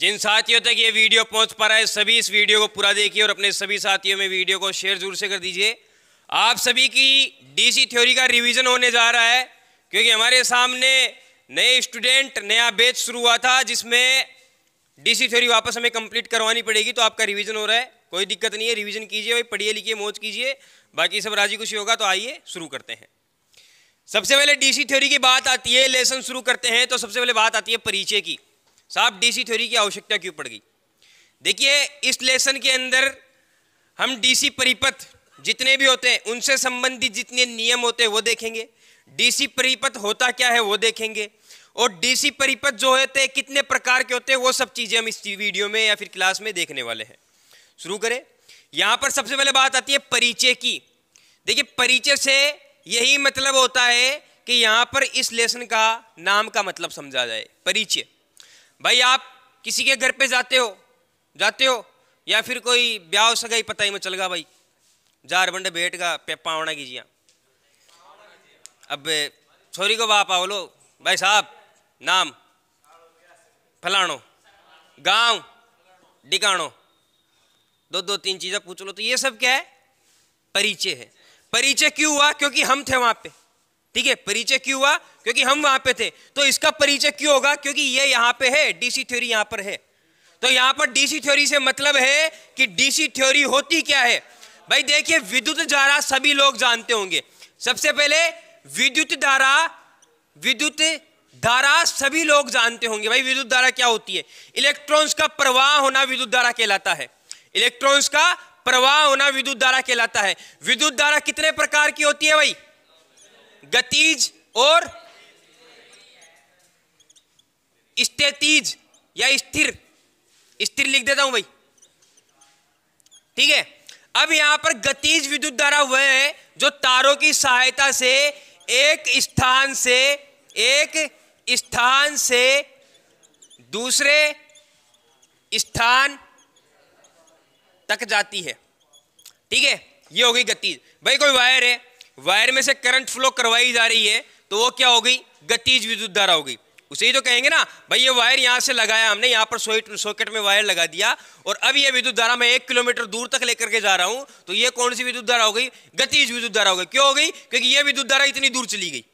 जिन साथियों तक ये वीडियो पहुंच पा रहा है सभी इस वीडियो को पूरा देखिए और अपने सभी साथियों में वीडियो को शेयर जरूर से कर दीजिए आप सभी की डीसी थ्योरी का रिवीजन होने जा रहा है क्योंकि हमारे सामने नए स्टूडेंट नया बेच शुरू हुआ था जिसमें डीसी थ्योरी वापस हमें कंप्लीट करवानी पड़ेगी तो आपका रिविजन हो रहा है कोई दिक्कत नहीं है रिविजन कीजिए भाई पढ़िए लिखिए मौज कीजिए बाकी सब राजी खुशी होगा तो आइए शुरू करते हैं सबसे पहले डीसी थ्योरी की बात आती है लेसन शुरू करते हैं तो सबसे पहले बात आती है परिचय की साहब डीसी थ्योरी की आवश्यकता क्यों पड़ गई देखिए इस लेसन के अंदर हम डीसी परिपथ जितने भी होते हैं उनसे संबंधित जितने नियम होते हैं वो देखेंगे डीसी परिपथ होता क्या है वो देखेंगे और डीसी परिपथ जो होते हैं कितने प्रकार के होते हैं वो सब चीज़ें हम इस वीडियो में या फिर क्लास में देखने वाले हैं शुरू करें यहाँ पर सबसे पहले बात आती है परिचय की देखिए परिचय से यही मतलब होता है कि यहाँ पर इस लेसन का नाम का मतलब समझा जाए परिचय भाई आप किसी के घर पे जाते हो जाते हो या फिर कोई ब्याह सगाई पता ही में चल गया भाई जार बंडे बेट का पावना जिया अब छोरी को बाप आओ लो भाई साहब नाम फलानो गांव डिकाणो दो दो तीन चीज़ें पूछ लो तो ये सब क्या है परिचय है परिचय क्यों हुआ क्योंकि हम थे वहाँ पे ठीक है परिचय क्यों हुआ क्योंकि हम वहां पे थे तो इसका परिचय क्यों होगा क्योंकि ये यहां पे है डीसी थ्योरी यहां पर है तो यहां पर डीसी थ्योरी से मतलब है कि डीसी थ्योरी होती क्या है भाई देखिए विद्युत धारा सभी लोग जानते होंगे सबसे पहले विद्युत धारा विद्युत धारा सभी लोग जानते होंगे भाई विद्युत धारा क्या होती है इलेक्ट्रॉन्स का प्रवाह होना विद्युत धारा कहलाता है इलेक्ट्रॉन्स का प्रवाह होना विद्युत धारा कहलाता है विद्युत धारा कितने प्रकार की होती है भाई गतिज और स्टेतीज या स्थिर स्थिर लिख देता हूं भाई ठीक है अब यहां पर गतिज विद्युत धारा वह है जो तारों की सहायता से एक स्थान से एक स्थान से दूसरे स्थान तक जाती है ठीक है ये हो गई भाई कोई वायर है वायर में से करंट फ्लो करवाई जा रही है तो वो क्या हो गई गतिज विद्युत धारा हो गई उसे ही तो कहेंगे ना भाई ये वायर यहां से लगाया हमने यहां पर सॉकेट में वायर लगा दिया और अब ये विद्युत धारा मैं एक किलोमीटर दूर तक लेकर के जा रहा हूं तो ये कौन सी विद्युत धारा हो गई गतिज विद्युत धारा हो गई क्यों हो गई क्योंकि ये विद्युत धारा इतनी दूर चली गई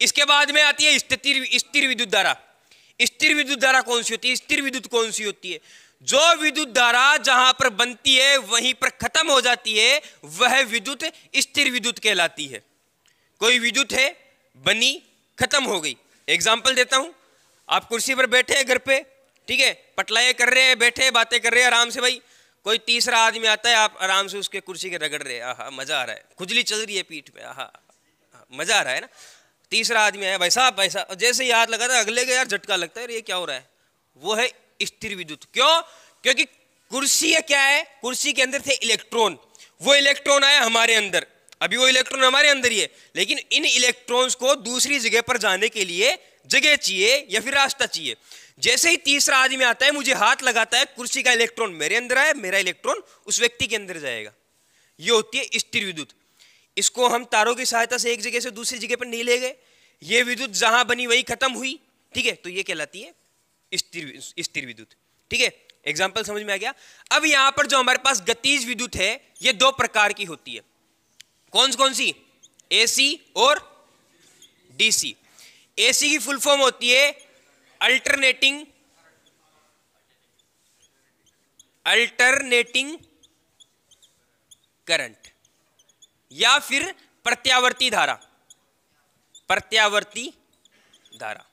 इसके बाद में आती है स्थिर विद्युत धारा स्थिर विद्युत धारा कौन सी होती है स्थिर विद्युत कौन सी होती है जो विद्युत धारा जहां पर बनती है वहीं पर खत्म हो जाती है वह विद्युत स्थिर विद्युत कहलाती है कोई विद्युत है बनी खत्म हो गई एग्जाम्पल देता हूं आप कुर्सी पर बैठे हैं घर पे ठीक है पटलाए कर रहे हैं बैठे बातें कर रहे हैं आराम से भाई कोई तीसरा आदमी आता है आप आराम से उसके कुर्सी के रगड़ रहे हैं आहा मजा आ रहा है खुजली चल रही है पीठ पे आहा, मजा आ रहा है ना तीसरा आदमी आया भाई साहब भाई साहब जैसे याद लगा था अगले का यार झटका लगता है ये क्या हो रहा है वो है स्थिर विद्युत क्यों क्योंकि कुर्सी है क्या है कुर्सी के अंदर थे इलेक्ट्रॉन वो इलेक्ट्रॉन आया हमारे अंदर अभी वो इलेक्ट्रॉन हमारे अंदर ही है लेकिन इन इलेक्ट्रॉन्स को दूसरी जगह पर जाने के लिए जगह चाहिए या फिर रास्ता चाहिए जैसे ही तीसरा आदमी आता है मुझे हाथ लगाता है कुर्सी का इलेक्ट्रॉन मेरे अंदर आया मेरा इलेक्ट्रॉन उस व्यक्ति के अंदर जाएगा ये होती है स्थिर विद्युत इसको हम तारों की सहायता से एक जगह से दूसरी जगह पर नहीं ले गए ये विद्युत जहां बनी वही खत्म हुई ठीक है तो ये कहलाती है स्थिर विद्युत ठीक है एग्जाम्पल समझ में आ गया अब यहां पर जो हमारे पास गतिज विद्युत है ये दो प्रकार की होती है कौन कौन सी एसी और डीसी एसी की फुल फॉर्म होती है अल्टरनेटिंग अल्टरनेटिंग करंट या फिर प्रत्यावर्ती धारा प्रत्यावर्ती धारा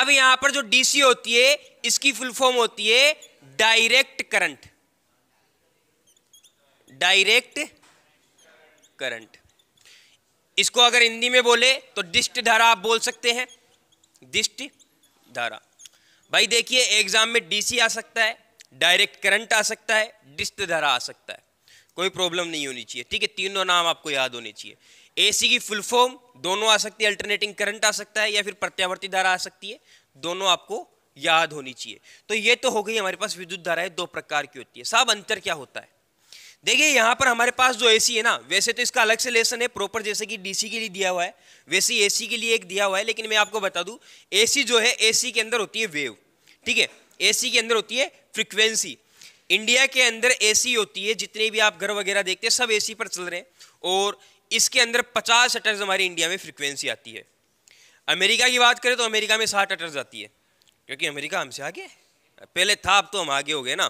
अब यहां पर जो डीसी होती है इसकी फुल फॉर्म होती है डायरेक्ट करंट डायरेक्ट करंट इसको अगर हिंदी में बोले तो दिष्ट धारा आप बोल सकते हैं दिष्ट धारा भाई देखिए एग्जाम में डीसी आ सकता है डायरेक्ट करंट आ सकता है दिष्ट धारा आ सकता है कोई प्रॉब्लम नहीं होनी चाहिए ठीक है तीनों नाम आपको याद होने चाहिए एसी की फुल फॉर्म दोनों आ सकती है अल्टरनेटिंग करंट आ सकता है या फिर प्रत्यावर्ती धारा आ सकती है दोनों आपको याद होनी चाहिए तो ये तो हो गई हमारे पास विद्युत धाराएं दो प्रकार की होती है साहब अंतर क्या होता है देखिए यहाँ पर हमारे पास जो एसी है ना वैसे तो इसका अलग से लेसन है प्रॉपर जैसे कि डीसी के लिए दिया हुआ है वैसे एसी के लिए एक दिया हुआ है लेकिन मैं आपको बता दू एसी जो है एसी के अंदर होती है वेव ठीक है एसी के अंदर होती है फ्रिक्वेंसी इंडिया के अंदर एसी होती है जितने भी आप घर वगैरह देखते हैं सब एसी पर चल रहे हैं और इसके अंदर पचास अटर्स हमारी इंडिया में फ्रिक्वेंसी आती है अमेरिका की बात करें तो अमेरिका में साठ अटर्स आती है क्योंकि अमेरिका हमसे आगे पहले था अब तो हम आगे हो गए ना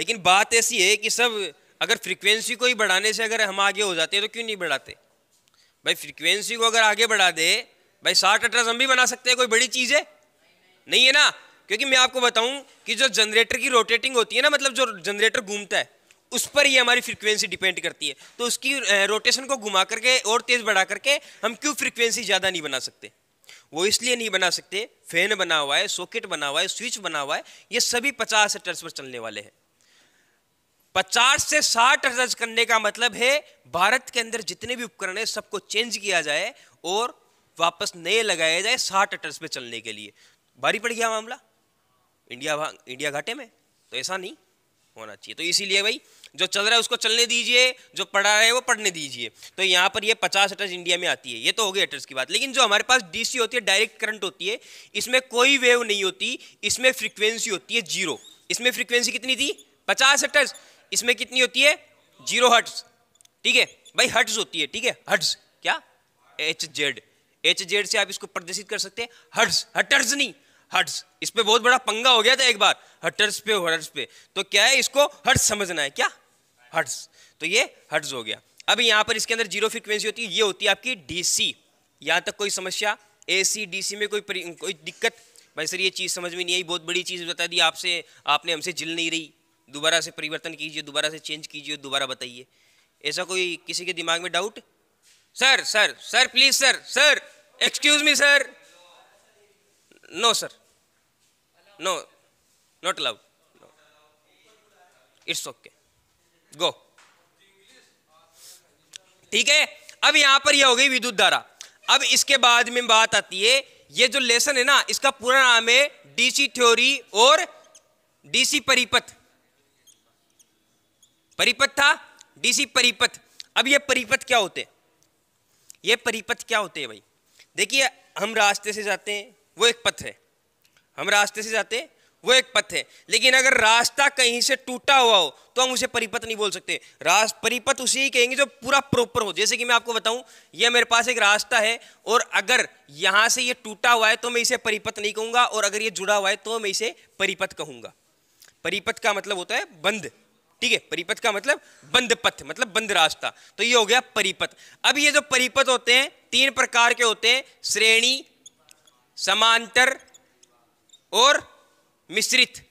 लेकिन बात ऐसी है कि सब अगर फ्रिक्वेंसी को ही बढ़ाने से अगर हम आगे हो जाते हैं तो क्यों नहीं बढ़ाते भाई फ्रिक्वेंसी को अगर आगे बढ़ा दे भाई साठ अटर्स हम भी बना सकते हैं कोई बड़ी चीज़ है नहीं है ना क्योंकि मैं आपको बताऊँ कि जो जनरेटर की रोटेटिंग होती है ना मतलब जो जनरेटर घूमता है उस पर ही हमारी फ्रीक्वेंसी डिपेंड करती है तो उसकी रोटेशन को घुमा करके और तेज़ बढ़ा करके हम क्यों फ्रीक्वेंसी ज़्यादा नहीं बना सकते वो इसलिए नहीं बना सकते फैन बना हुआ है सॉकेट बना हुआ है स्विच बना हुआ है ये सभी पचास हटर्स पर चलने वाले हैं पचास से साठ हटर्स करने का मतलब है भारत के अंदर जितने भी उपकरण है सबको चेंज किया जाए और वापस नए लगाए जाए साठ हटर्स पर चलने के लिए भारी पड़ गया मामला इंडिया इंडिया घाटे में तो ऐसा नहीं होना चाहिए तो इसीलिए भाई जो चल रहा है उसको चलने दीजिए जो पढ़ा रहे हैं वो पढ़ने दीजिए तो यहाँ पर ये पचास अटर्स इंडिया में आती है ये तो हो गई अटर्स की बात लेकिन जो हमारे पास डीसी होती है डायरेक्ट करंट होती है इसमें कोई वेव नहीं होती इसमें फ्रिक्वेंसी होती है जीरो इसमें फ्रिक्वेंसी कितनी थी पचास हटर्स इसमें कितनी होती है जीरो हट्स ठीक है भाई हट्स होती है ठीक है हट्स क्या एच जेड एच जेड से आप इसको प्रदर्शित कर सकते हैं हट्स हटर्स नहीं हट्स इस पर बहुत बड़ा पंगा हो गया था एक बार हटर्स पे हर्ट्स पे तो क्या है इसको हट्स समझना है क्या हट्स तो ये हट्स हो गया अब यहाँ पर इसके अंदर जीरो फ्रिक्वेंसी होती है ये होती है आपकी डीसी यहाँ तक कोई समस्या एसी डीसी में कोई कोई दिक्कत भाई सर ये चीज़ समझ में नहीं आई बहुत बड़ी चीज़ बता दी आपसे आपने हमसे जिल नहीं रही दोबारा से परिवर्तन कीजिए दोबारा से चेंज कीजिए दोबारा बताइए ऐसा कोई किसी के दिमाग में doubt sir sir sir please sir sir excuse me sir no sir no not allowed no. it's okay go ठीक है अब यहां पर यह हो गई विद्युत धारा अब इसके बाद में बात आती है ये जो लेसन है ना इसका पूरा नाम है डीसी थ्योरी और डीसी परिपथ परिपथ था डीसी परिपथ अब ये परिपथ क्या होते ये परिपथ क्या होते हैं भाई देखिए हम रास्ते से जाते हैं वो एक पथ है हम रास्ते से जाते वो एक पथ है लेकिन अगर रास्ता कहीं से टूटा हुआ हो तो हम उसे परिपथ नहीं बोल सकते रास्त परिपथ उसे ही कहेंगे जो पूरा प्रॉपर हो जैसे कि मैं आपको बताऊं ये मेरे पास एक रास्ता है और अगर यहां से ये टूटा हुआ है तो मैं इसे परिपथ नहीं कहूंगा और अगर ये जुड़ा हुआ है तो मैं इसे परिपथ कहूंगा परिपथ का मतलब होता है बंद ठीक है परिपथ का मतलब बंद पथ मतलब बंद रास्ता तो ये हो गया परिपथ अब ये जो परिपथ होते हैं तीन प्रकार के होते हैं श्रेणी समांतर और मिश्रित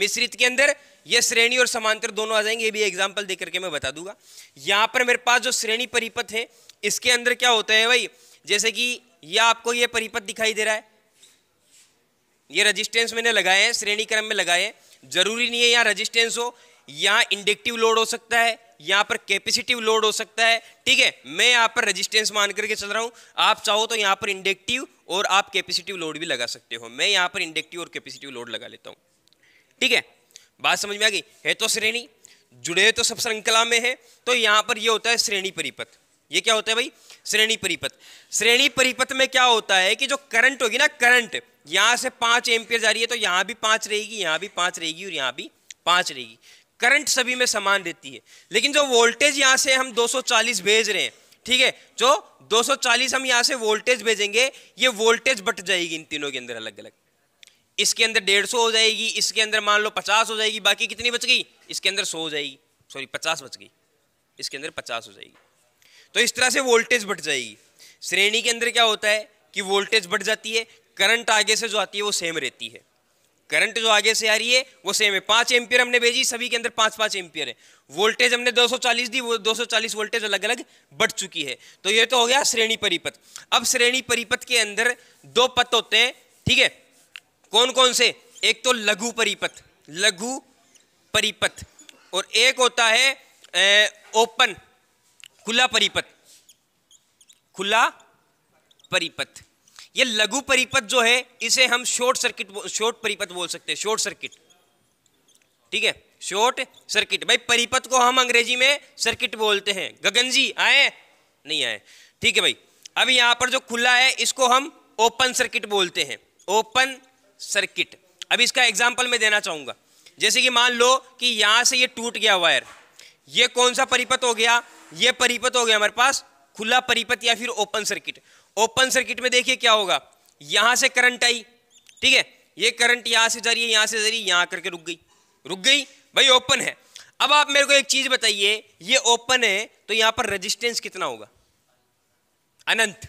मिश्रित के अंदर ये श्रेणी और समांतर दोनों आ जाएंगे ये भी एग्जाम्पल देकर करके मैं बता दूंगा यहां पर मेरे पास जो श्रेणी परिपथ है इसके अंदर क्या होता है भाई जैसे कि ये आपको ये परिपथ दिखाई दे रहा है ये रजिस्टेंस मैंने लगाए हैं श्रेणी क्रम में लगाए हैं जरूरी नहीं है यहाँ रजिस्टेंस हो यहाँ इंडेक्टिव लोड हो सकता है यहाँ पर कैपेसिटिव लोड हो सकता है ठीक है मैं यहाँ पर रजिस्टेंस मान करके चल रहा हूँ आप चाहो तो यहाँ पर इंडेक्टिव और आप कैपेसिटिव लोड भी लगा सकते हो मैं यहाँ पर इंडक्टिव और कैपेसिटिव लोड लगा लेता हूँ ठीक है बात समझ में आ गई है तो श्रेणी जुड़े तो सब श्रृंखला में है तो यहाँ पर यह होता है श्रेणी परिपथ ये क्या होता है भाई श्रेणी परिपथ श्रेणी परिपथ में क्या होता है कि जो करंट होगी ना करंट यहाँ से पाँच एम्पियर जा रही है तो यहाँ भी पाँच रहेगी यहाँ भी पाँच रहेगी और यहाँ भी पाँच रहेगी करंट सभी में समान रहती है लेकिन जो वोल्टेज यहाँ से हम 240 भेज रहे हैं ठीक है जो 240 हम यहाँ से वोल्टेज भेजेंगे ये वोल्टेज बट जाएगी इन तीनों के अंदर अलग अलग इसके अंदर डेढ़ सौ हो जाएगी इसके अंदर मान लो पचास हो जाएगी बाकी कितनी बच गई इसके अंदर सौ हो जाएगी सॉरी पचास बच गई इसके अंदर पचास हो जाएगी तो इस तरह से वोल्टेज बढ़ जाएगी श्रेणी के अंदर क्या होता है कि वोल्टेज बढ़ जाती है करंट आगे से जो आती है वो सेम रहती है करंट जो आगे से आ रही है वो सेम है पांच एम्पियर हमने भेजी सभी के अंदर पांच पांच एम्पियर है वोल्टेज हमने 240 दी वो 240 वोल्टेज अलग अलग बढ़ चुकी है तो ये तो हो गया श्रेणी परिपथ अब श्रेणी परिपथ के अंदर दो पथ होते हैं ठीक है कौन कौन से एक तो लघु परिपथ लघु परिपथ और एक होता है ए, ओपन खुला परिपथ खुला परिपथ ये लघु परिपथ जो है इसे हम शॉर्ट सर्किट शॉर्ट परिपथ बोल सकते हैं शॉर्ट सर्किट ठीक है शॉर्ट सर्किट भाई परिपथ को हम अंग्रेजी में सर्किट बोलते हैं गगन जी आए नहीं आए ठीक है भाई अब यहां पर जो खुला है इसको हम ओपन सर्किट बोलते हैं ओपन सर्किट अब इसका एग्जाम्पल मैं देना चाहूंगा जैसे कि मान लो कि यहां से ये टूट गया वायर ये कौन सा परिपथ हो गया ये परिपथ हो गया हमारे पास खुला परिपथ या फिर ओपन सर्किट ओपन सर्किट में देखिए क्या होगा यहां से करंट आई ठीक है ये करंट यहां से जा रही है यहां से जा रही है यहां करके रुक गई रुक गई भाई ओपन है अब आप मेरे को एक चीज बताइए ये ओपन है तो यहां पर रेजिस्टेंस कितना होगा अनंत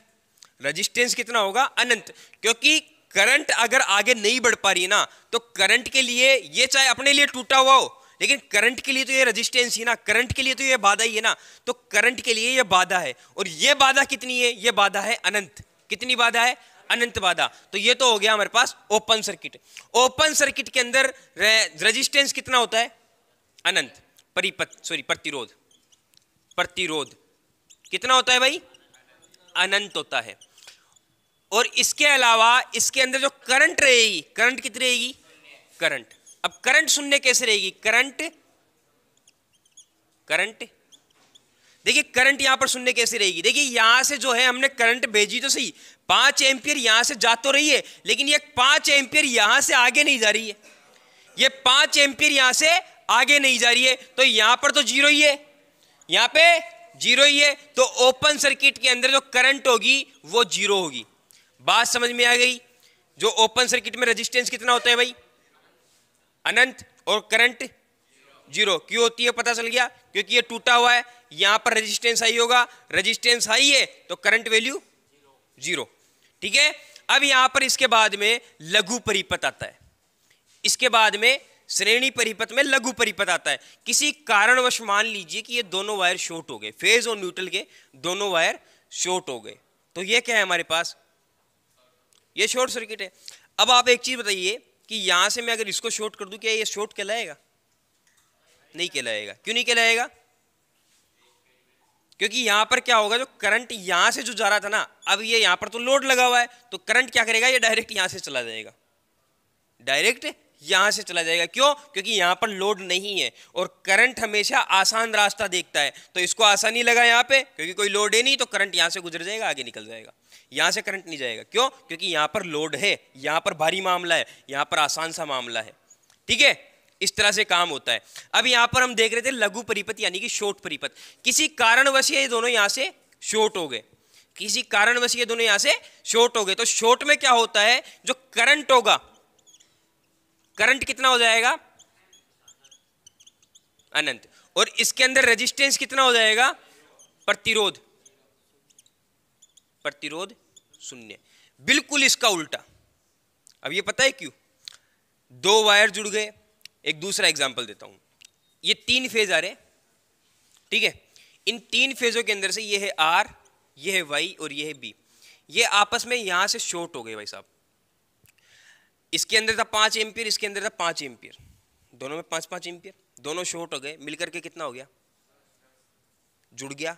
रेजिस्टेंस कितना होगा अनंत क्योंकि करंट अगर आगे नहीं बढ़ पा रही ना तो करंट के लिए ये चाहे अपने लिए टूटा हुआ हो लेकिन करंट के लिए तो ये रजिस्टेंस ही ना करंट के लिए तो ये बाधा ही है ना तो करंट के लिए ये बाधा है और ये बाधा कितनी है ये बाधा है अनंत कितनी बाधा है अनंत बाधा तो ये तो हो गया हमारे पास ओपन सर्किट ओपन सर्किट के अंदर रजिस्टेंस कितना होता है अनंत परिपथ सॉरी प्रतिरोध प्रतिरोध कितना होता है भाई अनंत होता है और इसके अलावा इसके अंदर जो करंट रहेगी करंट कितनी रहेगी करंट अब करंट शून्य कैसे रहेगी करंट करंट देखिए करंट यहां पर शून्य कैसे रहेगी देखिए यहां से जो है हमने करंट भेजी तो सही पांच एम्पियर यहां से जा तो रही है लेकिन ये पांच एम्पियर यहां से आगे नहीं जा रही है ये पांच एम्पियर यहां से आगे नहीं जा रही है तो यहां पर तो जीरो ही है यहां पे जीरो ही है तो ओपन सर्किट के अंदर जो करंट होगी वो जीरो होगी बात समझ में आ गई जो ओपन सर्किट में रजिस्टेंस कितना होता है भाई अनंत और करंट जीरो क्यों होती है पता चल गया क्योंकि ये टूटा हुआ है यहां पर रेजिस्टेंस हाई होगा रेजिस्टेंस हाई है तो करंट वैल्यू जीरो ठीक है अब यहां पर इसके बाद में लघु परिपथ आता है इसके बाद में श्रेणी परिपथ में लघु परिपथ आता है किसी कारणवश मान लीजिए कि ये दोनों वायर शॉर्ट हो गए फेज और न्यूट्रल के दोनों वायर शॉर्ट हो गए तो ये क्या है हमारे पास ये शॉर्ट सर्किट है अब आप एक चीज़ बताइए कि यहाँ से मैं अगर इसको शॉर्ट कर दूँ क्या ये शॉर्ट कहलाएगा नहीं कहलाएगा क्यों नहीं कहलाएगा क्योंकि यहाँ पर क्या होगा जो करंट यहाँ से जो जा रहा था ना अब ये यहाँ पर तो लोड लगा हुआ है तो करंट क्या करेगा ये डायरेक्ट यहाँ से चला जाएगा डायरेक्ट यहां से चला जाएगा क्यों क्योंकि यहां पर लोड नहीं है और करंट हमेशा आसान रास्ता देखता है तो इसको आसानी लगा यहां पे क्योंकि कोई लोड है नहीं तो करंट यहां से गुजर जाएगा आगे निकल जाएगा यहां से करंट नहीं जाएगा क्यों क्योंकि यहां पर लोड है यहां पर भारी मामला है यहां पर आसान सा मामला है ठीक है इस तरह से काम होता है अब यहां पर हम देख रहे थे लघु परिपथ यानी कि शोट परिपथ किसी कारणवश ये दोनों यहां से शोट हो गए किसी कारणवश ये दोनों यहां से शोट हो गए तो शोट में क्या होता है जो करंट होगा करंट कितना हो जाएगा अनंत और इसके अंदर रेजिस्टेंस कितना हो जाएगा प्रतिरोध प्रतिरोध शून्य बिल्कुल इसका उल्टा अब ये पता है क्यों दो वायर जुड़ गए एक दूसरा एग्जाम्पल देता हूं ये तीन फेज आ रहे ठीक है इन तीन फेजों के अंदर से ये है आर ये है वाई और ये है बी ये आपस में यहां से शॉर्ट हो गए भाई साहब इसके अंदर था पाँच एम्पियर इसके अंदर था पाँच एम्पियर दोनों में पाँच पाँच एम्पियर दोनों शॉर्ट हो गए मिलकर के कितना हो गया जुड़ गया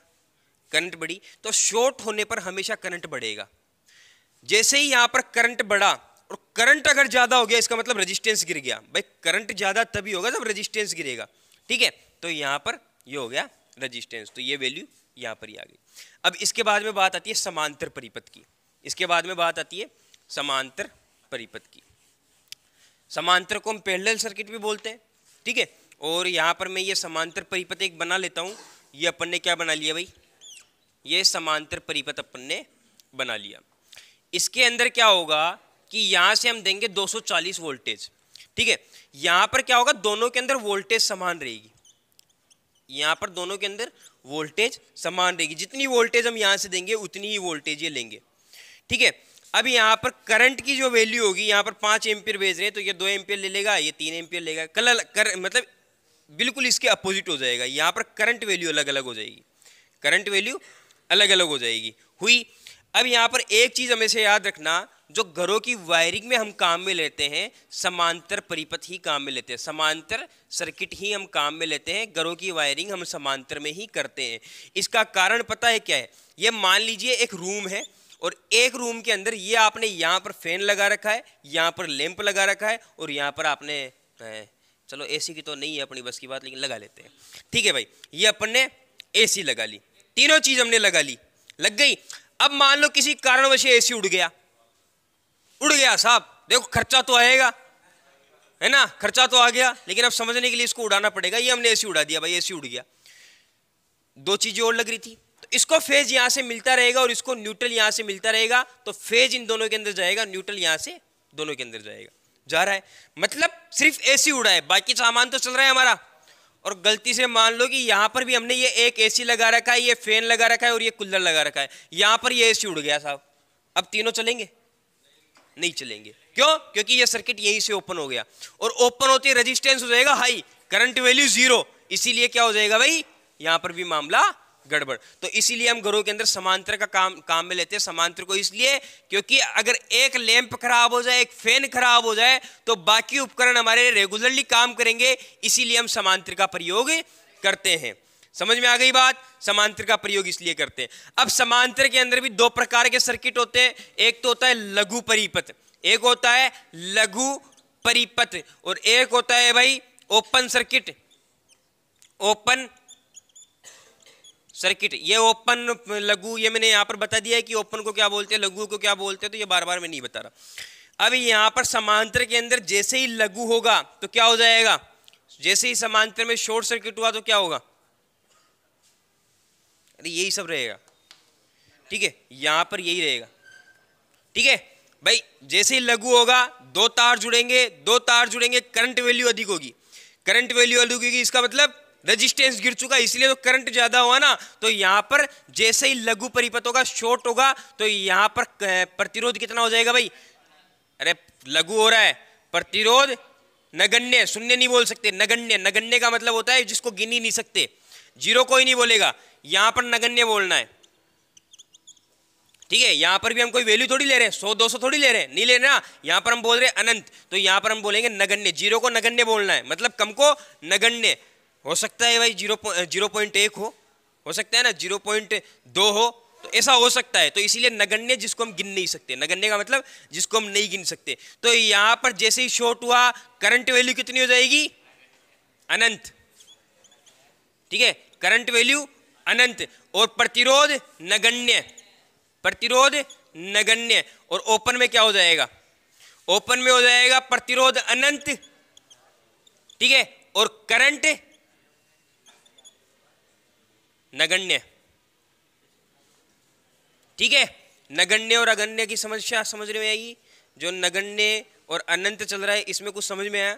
करंट बढ़ी तो शॉर्ट होने पर हमेशा करंट बढ़ेगा जैसे ही यहाँ पर करंट बढ़ा और करंट अगर ज़्यादा हो गया इसका मतलब रेजिस्टेंस गिर गया भाई करंट ज़्यादा तभी होगा जब रेजिस्टेंस गिरेगा ठीक है तो यहाँ पर ये हो गया रेजिस्टेंस तो ये वैल्यू यहाँ पर ही आ गई अब इसके बाद में बात आती है समांतर परिपथ की इसके बाद में बात आती है समांतर परिपथ की समांतर को हम पैरेलल सर्किट भी बोलते हैं ठीक है और यहाँ पर मैं ये समांतर परिपथ एक बना लेता हूँ ये अपन ने क्या बना लिया भाई ये समांतर परिपथ अपन ने बना लिया इसके अंदर क्या होगा कि यहाँ से हम देंगे 240 वोल्टेज ठीक है यहाँ पर क्या होगा दोनों के अंदर वोल्टेज समान रहेगी यहाँ पर दोनों के अंदर वोल्टेज समान रहेगी जितनी वोल्टेज हम यहाँ से देंगे उतनी ही वोल्टेज ये लेंगे ठीक है अब यहाँ पर करंट की जो वैल्यू होगी यहाँ पर पाँच एम्पियर भेज रहे हैं तो ये दो एम्पियर ले लेगा ये तीन एम्पियर लेगा कलर कर मतलब बिल्कुल इसके अपोजिट हो जाएगा यहाँ पर करंट वैल्यू अलग अलग हो जाएगी करंट वैल्यू अलग अलग हो जाएगी हुई अब यहाँ पर एक चीज़ हमेशा याद रखना जो घरों की वायरिंग में हम काम में लेते हैं समांतर परिपथ ही काम में लेते हैं समांतर सर्किट ही हम काम में लेते हैं घरों की वायरिंग हम समांतर में ही करते हैं इसका कारण पता है क्या है ये मान लीजिए एक रूम है और एक रूम के अंदर ये आपने यहाँ पर फैन लगा रखा है यहाँ पर लैंप लगा रखा है और यहाँ पर आपने चलो एसी की तो नहीं है अपनी बस की बात लेकिन लगा लेते हैं ठीक है भाई ये अपन ने एसी लगा ली तीनों चीज हमने लगा ली लग गई अब मान लो किसी कारणवश सी उड़ गया उड़ गया साहब देखो खर्चा तो आएगा है ना खर्चा तो आ गया लेकिन अब समझने के लिए इसको उड़ाना पड़ेगा ये हमने ए उड़ा दिया भाई ए उड़ गया दो चीजें और लग रही थी तो इसको फेज यहां से मिलता रहेगा और इसको न्यूट्रल यहां से मिलता रहेगा तो फेज इन दोनों के अंदर जाएगा न्यूट्रल यहां से दोनों के अंदर जाएगा जा रहा है मतलब सिर्फ एसी उड़ा है बाकी सामान तो चल रहा है हमारा और गलती से मान लो कि यहां पर भी हमने ये एक एसी लगा रखा है ये फैन लगा रखा है और ये कूलर लगा रखा है यहां पर ये एसी उड़ गया साहब अब तीनों चलेंगे नहीं चलेंगे क्यों क्योंकि ये सर्किट यहीं से ओपन हो गया और ओपन होते रजिस्टेंस हो जाएगा हाई करंट वैल्यू जीरो इसीलिए क्या हो जाएगा भाई यहां पर भी मामला गड़बड़ तो इसीलिए हम घरों के अंदर समांतर का काम काम में लेते हैं समांतर को इसलिए क्योंकि अगर एक लैंप खराब हो जाए एक फैन खराब हो जाए तो बाकी उपकरण हमारे रेगुलरली काम करेंगे इसीलिए हम समांतर का प्रयोग करते हैं समझ में आ गई बात समांतर का प्रयोग इसलिए करते हैं अब समांतर के अंदर भी दो प्रकार के सर्किट होते हैं एक तो होता है लघु परिपथ एक होता है लघु परिपथ और एक होता है भाई ओपन सर्किट ओपन सर्किट ये ओपन लघु ये मैंने यहाँ पर बता दिया है कि ओपन को क्या बोलते हैं लघु को क्या बोलते हैं तो ये बार बार मैं नहीं बता रहा अब यहाँ पर समांतर के अंदर जैसे ही लघु होगा तो क्या हो जाएगा जैसे ही समांतर में शॉर्ट सर्किट हुआ तो क्या होगा अरे यही सब रहेगा ठीक है यहाँ पर यही रहेगा ठीक है भाई जैसे ही लघु होगा दो तार जुड़ेंगे दो तार जुड़ेंगे करंट वैल्यू अधिक होगी करंट वैल्यू अधिक होगी इसका मतलब रजिस्टेंस गिर चुका इसलिए तो करंट ज्यादा हुआ ना तो यहां पर जैसे ही लघु परिपथ होगा शॉर्ट होगा तो यहां पर प्रतिरोध कितना हो जाएगा भाई अरे लघु हो रहा है प्रतिरोध नगण्य शून्य नहीं बोल सकते नगण्य नगण्य का मतलब होता है जिसको गिनी नहीं सकते जीरो कोई नहीं बोलेगा यहां पर नगण्य बोलना है ठीक है यहां पर भी हम कोई वैल्यू थोड़ी ले रहे हैं सौ दो सौ थोड़ी ले रहे हैं नहीं ले रहे ना यहां पर हम बोल रहे हैं अनंत तो यहां पर हम बोलेंगे नगण्य जीरो को नगण्य बोलना है मतलब कम को नगण्य हो सकता है भाई जीरो जीरो पॉइंट एक हो हो सकता है ना जीरो पॉइंट दो हो तो ऐसा हो सकता है तो इसीलिए नगण्य जिसको हम गिन नहीं सकते नगण्य का मतलब जिसको हम नहीं गिन सकते तो यहाँ पर जैसे ही शॉर्ट हुआ करंट वैल्यू कितनी हो जाएगी अनंत ठीक है करंट वैल्यू अनंत और प्रतिरोध नगण्य प्रतिरोध नगण्य और ओपन में क्या हो जाएगा ओपन में हो जाएगा प्रतिरोध अनंत ठीक है और करंट नगण्य ठीक है नगण्य और अगण्य की समस्या समझ में आई जो नगण्य और अनंत चल रहा है इसमें कुछ समझ में आया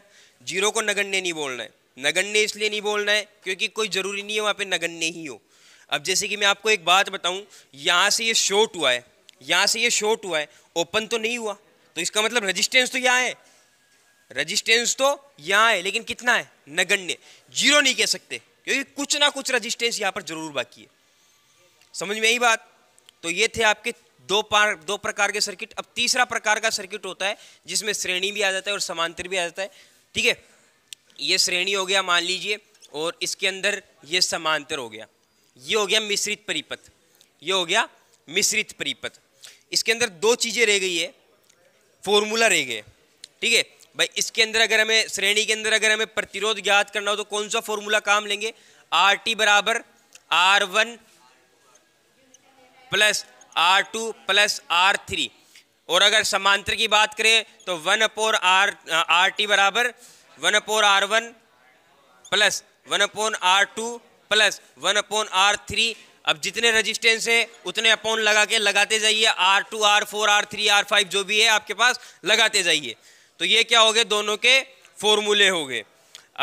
जीरो को नगण्य नहीं बोलना है नगण्य इसलिए नहीं बोलना है क्योंकि कोई ज़रूरी नहीं है वहां पे नगण्य ही हो अब जैसे कि मैं आपको एक बात बताऊं यहां से ये शॉर्ट हुआ है यहां से ये शॉर्ट हुआ है ओपन तो नहीं हुआ तो इसका मतलब रजिस्टेंस तो यहाँ है रजिस्टेंस तो यहाँ है लेकिन कितना है नगण्य जीरो नहीं कह सकते क्योंकि कुछ ना कुछ रजिस्टेंस यहाँ पर जरूर बाकी है समझ में यही बात तो ये थे आपके दो पार दो प्रकार के सर्किट अब तीसरा प्रकार का सर्किट होता है जिसमें श्रेणी भी आ जाता है और समांतर भी आ जाता है ठीक है ये श्रेणी हो गया मान लीजिए और इसके अंदर ये समांतर हो गया ये हो गया मिश्रित परिपथ ये हो गया मिश्रित परिपथ इसके अंदर दो चीज़ें रह गई है फॉर्मूला रह गए ठीक है भाई इसके अंदर अगर हमें श्रेणी के अंदर अगर हमें प्रतिरोध ज्ञात करना हो तो कौन सा फॉर्मूला काम लेंगे आर टी बराबर R one plus R two plus R three और अगर समांतर की बात करें तो one upon R R T बराबर one upon R one plus one upon R two plus one upon R three अब जितने रजिस्टेंस है उतने अपोन लगा के लगाते जाइए R two R four R three R five जो भी है आपके पास लगाते जाइए तो ये क्या हो गए दोनों के फॉर्मूले हो गए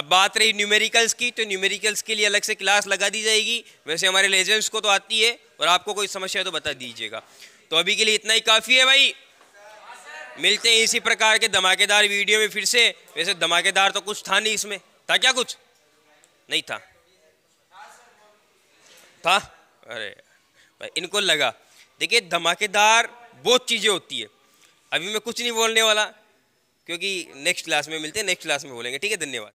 अब बात रही न्यूमेरिकल्स की तो न्यूमेरिकल्स के लिए अलग से क्लास लगा दी जाएगी वैसे हमारे लेजेंड्स को तो आती है और आपको कोई समस्या है तो बता दीजिएगा तो अभी के लिए इतना ही काफ़ी है भाई मिलते हैं इसी प्रकार के धमाकेदार वीडियो में फिर से वैसे धमाकेदार तो कुछ था नहीं इसमें था क्या कुछ नहीं था था अरे भाई इनको लगा देखिए धमाकेदार बहुत चीज़ें होती है अभी मैं कुछ नहीं बोलने वाला क्योंकि नेक्स्ट क्लास में मिलते हैं नेक्स्ट क्लास में बोलेंगे ठीक है धन्यवाद